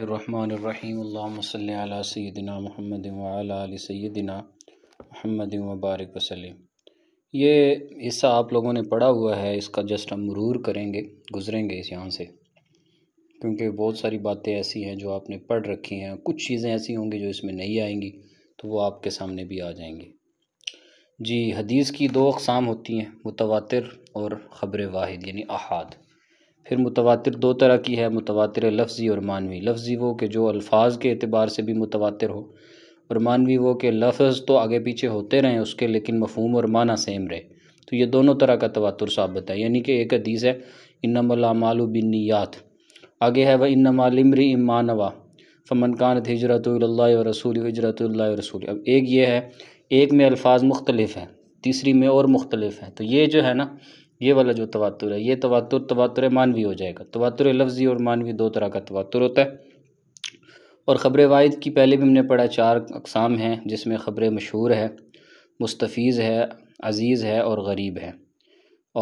अल्लाम सैदिना महमद वाल सैदिना महमद वबारक वसलम ये हिस्सा आप लोगों ने पढ़ा हुआ है इसका जस्ट हम मरूर करेंगे गुजरेंगे इस यहाँ से क्योंकि बहुत सारी बातें ऐसी हैं जो आपने पढ़ रखी हैं कुछ चीज़ें ऐसी होंगी जो इसमें नहीं आएंगी तो वो आपके सामने भी आ जाएंगी जी हदीस की दो अकसाम होती हैं मुतवा और ख़बर वाहिद यानी अहाद फिर मुतवातिर दो तरह की है मुतवातिर लफ्ज़ी और मानवी लफ्ज़ी वो कि जो अल्फाज के अतबार से भी मुतवातिर हो और मानवी वो कि लफ्ज़ तो आगे पीछे होते रहें उसके लेकिन मफहम और माना सेम रहे तो ये दोनों तरह का तवातुर साबित है यानी कि एक हदीस है इन्नमलामालु बिन्नीयात आगे है वह इन्नमालिमरी इमानवा फ़मन कान हजरत व रसूल हजरत रसूल अब एक ये है एक में अल्फाज मुख्तलिफ हैं तीसरी में और मुख्तलिफ हैं तो ये जो है ना ये वाला जो तवातुर है ये तवातुर तवातुर मानवी हो जाएगा तवातुर लफ्ज़ी और मानवी दो तरह का तवातुर होता है और ख़बर वायद की पहले भी हमने पढ़ा चार अकसाम हैं जिसमें ख़बर मशहूर है मुस्तफ़ीज़ है अज़ीज़ है और गरीब है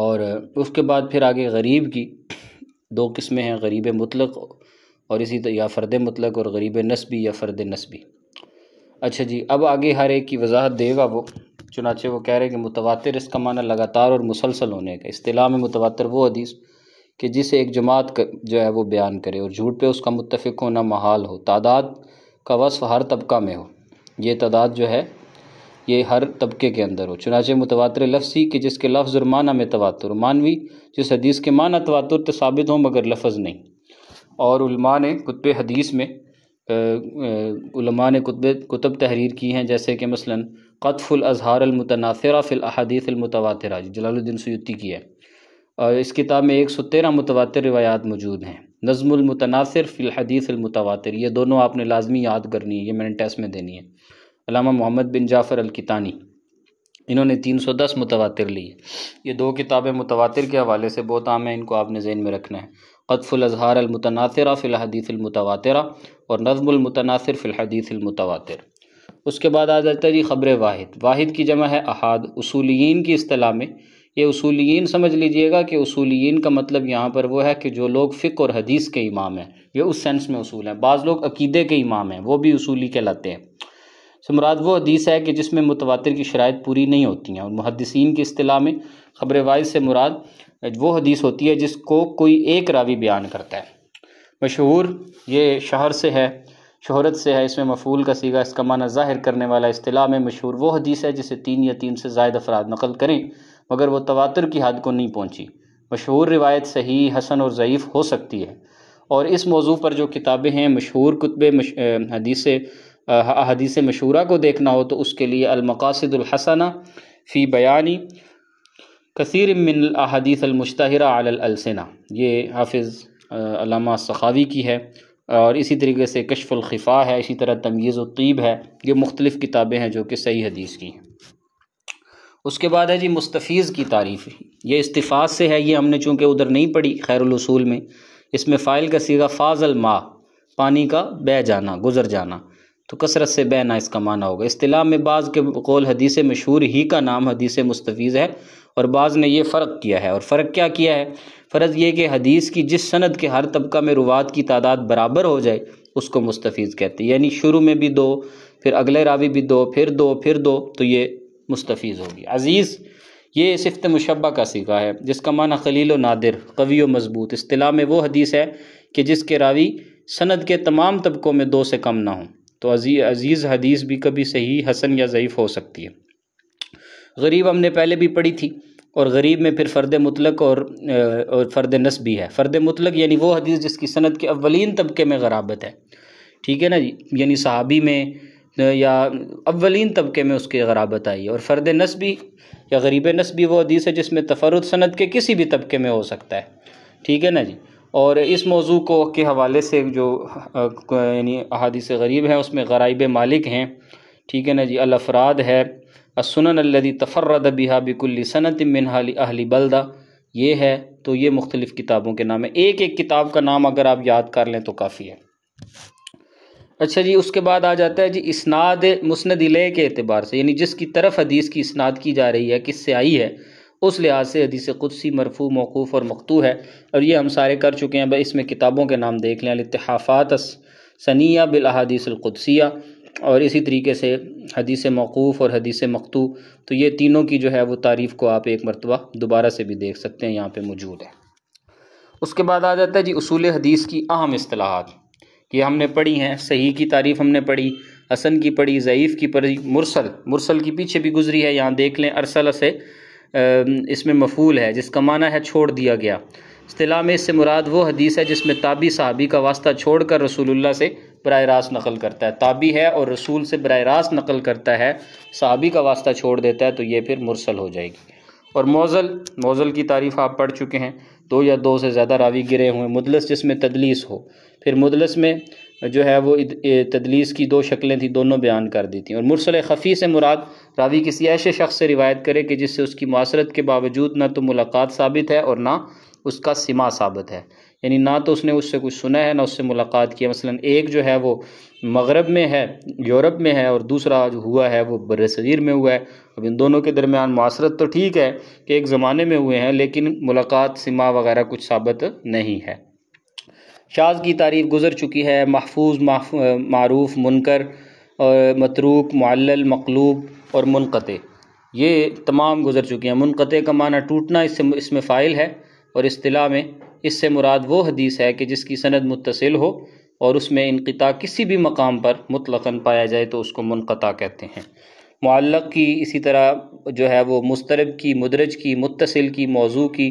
और उसके बाद फिर आगे गरीब की दो किस्में हैं गरीब मतलक और इसी तरह या फ़र्द मुतलक और गरीब नस्बी या फ़र्द नस्बी अच्छा जी अब आगे हर एक की वजाहत देगा वो चुनाचे वो कह रहे हैं कि मुतवातर इसका माना लगातार और मुसलसल होने का अतलाह में मुतवातर वो हदीस कि जिसे एक जमात जो है वो बयान करे और झूठ पे उसका मुतफिक होना महाल हो तादाद का वसफ़ हर तबका में हो ये तादाद जो है ये हर तबके के अंदर हो चुनाचे मुतवातर लफ्सी कि जिसके लफ्ज़ और माना में तवातर मानवी जिस हदीस के माना तवातर तो साबित हों मगर लफज नहीं और ने कुतब हदीस में ने कुतब कुतब तहरीर की हैं जैसे कि मसलन कतफ़ुल अजहार अलमतनासरा फ़िलहदीस अलमतवातरा जलालुद्दीन सयुती की है और इस किताब में एक सौ तेरह मुतवातर रवायात मौजूद हैं नज़मतनासर हदीस अलमतवातर ये दोनों आपने लाजमी याद करनी है ये मैंने टेस्ट में देनी है अलामा मोहम्मद बिन जाफ़र अलकितानी इन्होंने तीन सौ दस मुतवा ली ये दो किताबें मुतवा के हवाले से बहुत आम हैं इनको आपने जहन में रखना है कतफ़ुल अजहार अलमतनासरा फ़िलहदीसमतवा अलमतवातरा और नज़मतनासर फ़िलहदीस अलमतवातर उसके बाद आ जाता है जी ख़बर वाहिद वाहिद की जमा है अहाद उसूलिन की अतलाह में ये उसूलिन समझ लीजिएगा कि उसूलिन का मतलब यहाँ पर वो है कि जो लोग फ़िक और हदीस के इमाम हैं ये उस सेंस में उसूल हैं बाज़ लोग अकीदे के इमाम हैं वो भी उसूली कहलाते हैं से मुराद वो हदीस है कि जिसमें मुतवा की शराइ पूरी नहीं होती हैं और मुहदसिन की असलाह में ख़बर वाहिद से मुराद वो हदीस होती है जिसको कोई एक रावी बयान करता है मशहूर ये शहर से है शहरत से है इसमें मफूल का सीगा इसका माना ज़ाहिर करने वाला अतलाह में मशहूर वो हदीस है जिसे तीन या तीन से जायद अफराद नकल करें मगर वह तवातर की हद को नहीं पहुँची मशहूर रिवायत सही हसन और ज़यीफ़ हो सकती है और इस मौजू पर जो किताबें हैं मशहूर कुतब हदीस हदीस मशहूरा को देखना हो तो उसके लिए अलमकासदुलहसना फ़ी बयानी कसर मिन अदीस अलसना ये हाफिज़ अलामा सखावी की है और इसी तरीके से कशफ़लखफ़ा है इसी तरह तमीज़ तीब है ये मुख्तलिफ़ किताबें हैं जो कि सही हदीस की हैं उसके बाद है जी मुस्तफ़ीज़ की तारीफ़ ये इस्तीफ़ा से है ये हमने चूँकि उधर नहीं पढ़ी खैरसूल में इसमें फ़ाइल का सीगा फ़ाजल माँ पानी का बह जाना गुजर जाना तो कसरत से बहना इसका माना होगा अतलाह में बाज़ के कौल हदीस मशहूर ही का नाम हदीस मुस्तफ़ीज़ है और बाज़ ने यह फ़र्क किया है और फ़र्क क्या किया है फ़र्ज़ ये कि हदीस की जिस सनद के हर तबका में रुवात की तादाद बराबर हो जाए उसको मुस्तफ़ीज़ कहते हैं यानी शुरू में भी दो फिर अगले रावी भी दो फिर दो फिर दो तो ये मुस्तफ़ीज़ होगी अज़ीज़ ये सिफ्त मुशबा का सीखा है जिसका माना खलील व नादिर कवि व मजबूत अतलाह में वो हदीस है कि जिसके रावी सनद के तमाम तबकों में दो से कम ना हों तो अजीज़ हदीस भी कभी सही हसन या ज़यीफ़ हो सकती है गरीब हमने पहले भी पढ़ी थी और गरीब में फिर फ़र्द मतलक और, और फ़र्द नस भी है फ़र्द मतलक यानी वो हदीस जिसकी सनत के अवलिन तबके में गराबत है ठीक है ना जी यानी सहाबी में या अवलिन तबके में उसकी गराबत आई है और फ़र्द नस भी या गरीब नस भी वो हदीस है जिसमें तफरुद सनत के किसी भी तबके में हो सकता है ठीक है ना जी और इस मौजू को के हवाले से जो यानी अहादीस गरीब हैं उसमें गराइब मालिक हैं ठीक है ना जी अलफराद है अल्लदी तफरद बिहा बिकुल सनत मिनहाली अहली बलदा ये है तो ये मुख्तलिफ़ किताबों के नाम है एक एक किताब का नाम अगर आप याद कर लें तो काफ़ी है अच्छा जी उसके बाद आ जाता है जी इसनाद मुस्ंद के अतबार से यानी जिसकी तरफ हदीस की इसनाद की जा रही है किससे आई है उस लिहाज से हदीस कुदसी मरफू मौकूफ़ और मकतू है और ये हम सारे कर चुके हैं भाई इसमें किताबों के नाम देख लें अलतहाफ़ात सनिया बिल और इसी तरीके से हदीस मौकूफ़ और हदीस मकतू तो ये तीनों की जो है वो तारीफ़ को आप एक मरतबा दोबारा से भी देख सकते हैं यहाँ पर मौजूद है उसके बाद आ जाता है जी असूल हदीस की अहम असलाहत ये हमने पढ़ी हैं सही की तारीफ़ हमने पढ़ी हसन की पढ़ी ज़यीफ़ की पढ़ी मुरसल मुरसल की पीछे भी गुजरी है यहाँ देख लें अरसल से इसमें मफूल है जिसका माना है छोड़ दिया गया अतलाह में इससे मुराद वो हदीस है जिसमें ताबी साहबी का वास्ता छोड़ कर रसूलुल्लाह से बर रास्त नकल करता है ताबी है और रसूल से बर रास्त नकल करता है सहाबी का वास्ता छोड़ देता है तो ये फिर मुरसल हो जाएगी और मौजल मौजल की तारीफ आप पढ़ चुके हैं दो या दो से ज़्यादा रावी गिरे हुए मुदलस जिसमें तदलीस हो फिर मुदलस में जो है वो तदलीस की दो शक्लें थी दोनों बयान कर दी थी और मुरसल खफ़ी से मुराद रावी किसी ऐसे शख्स से रिवायत करे कि जिससे उसकी मासरत के बावजूद ना तो मुलाकात साबित है और ना उसका सिमा साबित है यानी ना तो उसने उससे कुछ सुना है ना उससे मुलाकात की है मसलन एक जो है वो मगरब में है यूरोप में है और दूसरा जो हुआ है वो बर सग़ीर में हुआ है अब इन दोनों के दरमियान मासरत तो ठीक है कि एक ज़माने में हुए हैं लेकिन मुलाकात सिमा वगैरह कुछ साबित नहीं है शाज की तारीफ गुजर चुकी है महफूज मरूफ मुनकर और मतरूक माल मकलूब और मुनक़ ये तमाम गुजर चुकी हैं मुनक़ का माना टूटना इससे इसमें फ़ाइल है और अतलाह में इससे मुराद वो हदीस है कि जिसकी सनद मुतसिल हो और उसमें इनकता किसी भी मकाम पर मुतलकन पाया जाए तो उसको मुनक़ा कहते हैं मालक की इसी तरह जो है वो मुस्तरब की मुदरज की मुतसिल की मौजू की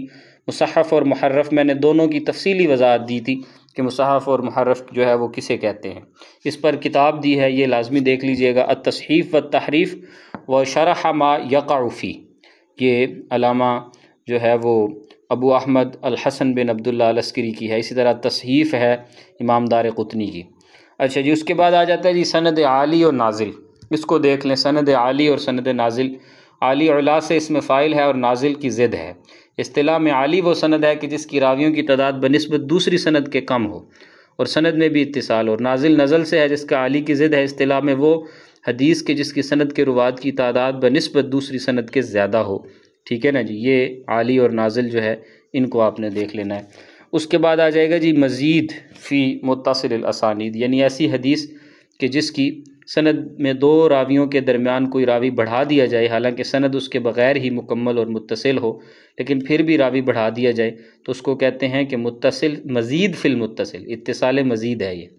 मुसहफ़ और महर्रफ़ मैंने दोनों की तफसीली वजाहत दी थी कि मुसहफ़ और महरफ जो है वो किसे कहते हैं इस पर किताब दी है ये लाजमी देख लीजिएगा तशहीफ़ व तहरीफ़ व शरह मा यकाउफ़ी ये अलामा जो है वो अबू अहमद हसन बिन अब्दुल्ला लस्करी की है इसी तरह तसहीफ़ है इमाम दार कुतनी की अच्छा जी उसके बाद आ जाता है जी सनद आली और नाजिल इसको देख लें सनद आली और सनद नाजिल आली अला से इसमें फ़ाइल है और नाजिल की ज़िद है अतलाह में आली वो सनद है कि जिसकी रावियों की तादाद बनस्बत दूसरी सनद के कम हो और सनद में भी इतसाल और नाजिल नज़ल से है जिसका आली की ज़िद है अतलाह में वो हदीस के जिसकी सनद के रुवाद की तादाद बनस्बत दूसरी सनद के ज़्यादा हो ठीक है ना जी ये आली और नाजिल जो है इनको आपने देख लेना है उसके बाद आ जाएगा जी मज़ीद फ़ी मुतासिल यानी ऐसी हदीस कि जिसकी सनद में दो रावियों के दरमियान कोई रावी बढ़ा दिया जाए हालांकि सनद उसके बग़ैर ही मुकम्मल और मुतसिल हो लेकिन फिर भी रावी बढ़ा दिया जाए तो उसको कहते हैं कि मुतसिल मज़ीद फ़िल मुतसिल इतसाल मज़ीद है ये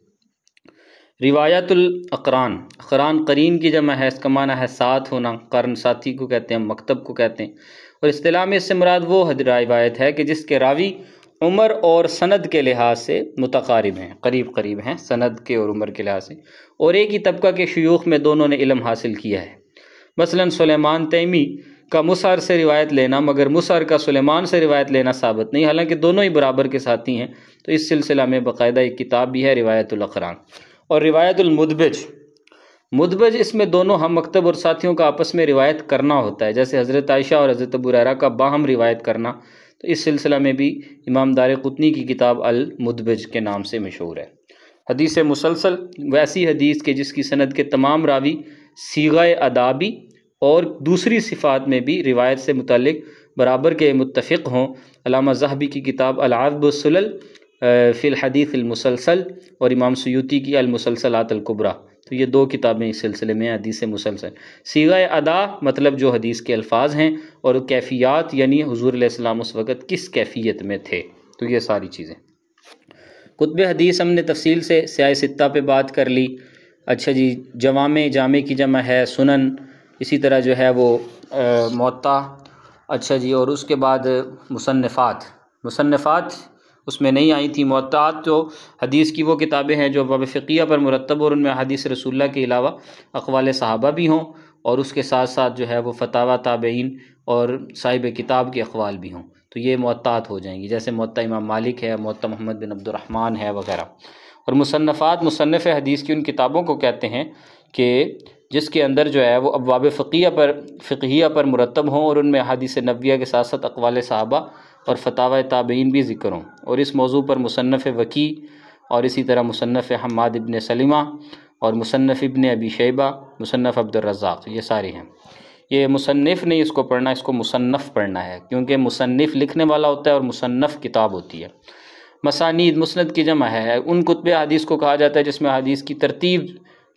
रिवायतुल अकरान अकरान करीन की जमा है इसका माना है साथ होना करन साथी को कहते हैं मकतब को कहते हैं और इस्तेलाह में इससे मुराद वो रिवायत है कि जिसके रावी उम्र और सनद के लिहाज से मतकारब हैं करीब करीब हैं सनद के और उम्र के लिहाज से और एक ही तबका के शयूख में दोनों ने इलम हासिल किया है मसलन सुलेमान तैमी का मुसर से रिवायत लेना मगर मुसर का सुलेमान से रिवायत लेना साबित नहीं हालांकि दोनों ही बराबर के साथी हैं तो इस सिलसिला में बाकायदा एक किताब भी है रिवायतुलकरान और रिवायतुल मुदबज इसमें दोनों हम मकतब और साथियों का आपस में रिवायत करना होता है जैसे हज़रत आयशा और हज़रत बुरारा का बाहम रिवायत करना तो इस सिलसिला में भी इमाम दार कुतनी की किताब अल मुदबज के नाम से मशहूर है हदीस मुसलसल वैसी हदीस के जिसकी सनद के तमाम रावी सीगा अदाबी और दूसरी सिफात में भी रिवायत से मुतल बराबर के मुतफ़ हों अलामा जहबी की किताब अलाबसल फ़िल हदीस मुसलसल और इमाम सयूती की अलमुसलसलात अलकुबरा तो ये दो किताबें इस सिलसिले में हदीस मुसलसल सीगा अदा मतलब जो हदीस के अल्फाज हैं और कैफियात यानी हजूर सलाम उस वक़्त किस कैफियत में थे तो ये सारी चीज़ें कुतब हदीस हमने तफसील से स्याय सत्ता पे बात कर ली अच्छा जी जवाम जामे की जमा है सुनन इसी तरह जो है वो मोता अच्छा जी और उसके बाद मुसनफ़ात मुसनफ़ात उसमें नहीं आई थी मतात तो हदीस की वो किताबें हैं जो बब फ़िया पर मुरतब और उनमें हदीस रसुल्ला के अलावा अकवाल साहबा भी हों और उसके साथ साथ जो है वो फतावा ताबेन और साहिब किताब के अखवाल भी हों तो ये मतात हो जाएंगी जैसे मत इमाम मालिक है मत मोहम्मद बिन अब्दुलरहमान है वगैरह और मुसनफ़ात मुसनफ़ हदीस की उन किताबों को कहते हैं कि जिसके अंदर जो है वो वाब फ़िया पर फ़िया पर मुरतब हों और उनमें हदीस नबिया के साथ साथ अकवाल साहबा और फतावा ताबीन भी ज़िक्र हों और इस मौजू पर मुसनफ़ वकी और इसी तरह मुसनफ़ हमाद इबन सलीमा और मुसनफ़ इबन अबी शेबा मुसनफ़ अब्दुलरज़ाक ये सारे हैं ये मुसनफ़ नहीं इसको पढ़ना इसको मुसनफ़ पढ़ना है क्योंकि मुसनफ़ लिखने वाला होता है और मुसनफ़ किताब होती है मसानीद मुसनद की जमा है उन कुतब हदीस को कहा जाता है जिसमें हदीस की तरतीब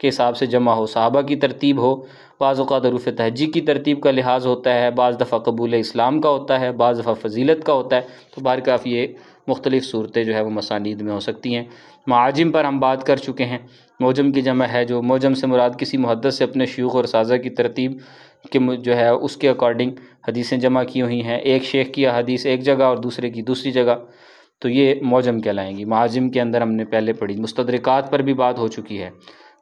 के हिसाब से जमा हो सहाबा की तरतीब हो बाज़ात रूफ़ तहजी की तरतीब का लिहाज होता है बज़ दफ़ा कबूल इस्लाम का होता है बज़ दफ़ा फजीलत का होता है तो बार काफ़ी ये मुख्तलिफ़ सूरतें जो है वो मसानीद में हो सकती हैं माजिम पर हम बात कर चुके हैं मौजम की जमा है जो मौजम से मुराद किसी मुहदस से अपने शूख और साजा की तरतीब के जो है उसके अकॉर्डिंग हदीसें जमा की हुई हैं एक शेख की हदीस एक जगह और दूसरे की दूसरी जगह तो ये मौजम कहलाएँगी माजिम के अंदर हमने पहले पढ़ी मुस्तरक पर भी बात हो चुकी है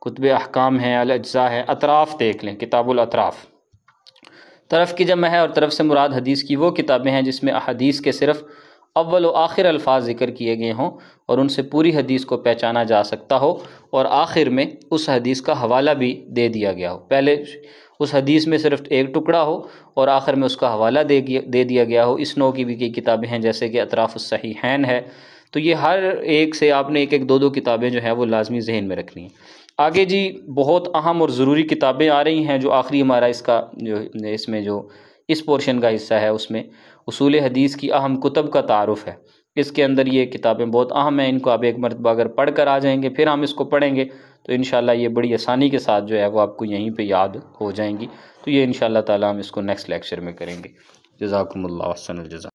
कुतब अहकाम हैं अलजा है अतराफ़ देख लें किताबुल अतराफ़ तरफ़ की जमा है और तरफ से मुराद हदीस की वो किताबें हैं जिसमें अदीस के सिर्फ़ अव्वल आखिर अल्फाज ज़िक्र किए गए हों और उनसे पूरी हदीस को पहचाना जा सकता हो और आखिर में उस हदीस का हवाला भी दे दिया गया हो पहले उस हदीस में सिर्फ एक टुकड़ा हो और आखिर में उसका हवाला दे दे दिया गया हो इस नौ की भी कई किताबें हैं जैसे कि अतराफ़ सही हैन है तो ये हर एक से आपने एक एक दो दो किताबें जो हैं वो लाजमी जहन में रखनी है आगे जी बहुत अहम और ज़रूरी किताबें आ रही हैं जो आखिरी हमारा इसका जो इसमें जो इस पोर्शन का हिस्सा है उसमें उसूल हदीस की अहम कुतब का तारफ़ है इसके अंदर ये किताबें बहुत अहम हैं इनको आप एक मरतबा अगर पढ़ कर आ जाएंगे फिर हम इसको पढ़ेंगे तो इन ये बड़ी आसानी के साथ जो है वो आपको यहीं पर याद हो जाएंगी तो ये इन शाला तक इसको नेक्स्ट लेक्चर में करेंगे जजाकम्ला वसन जजा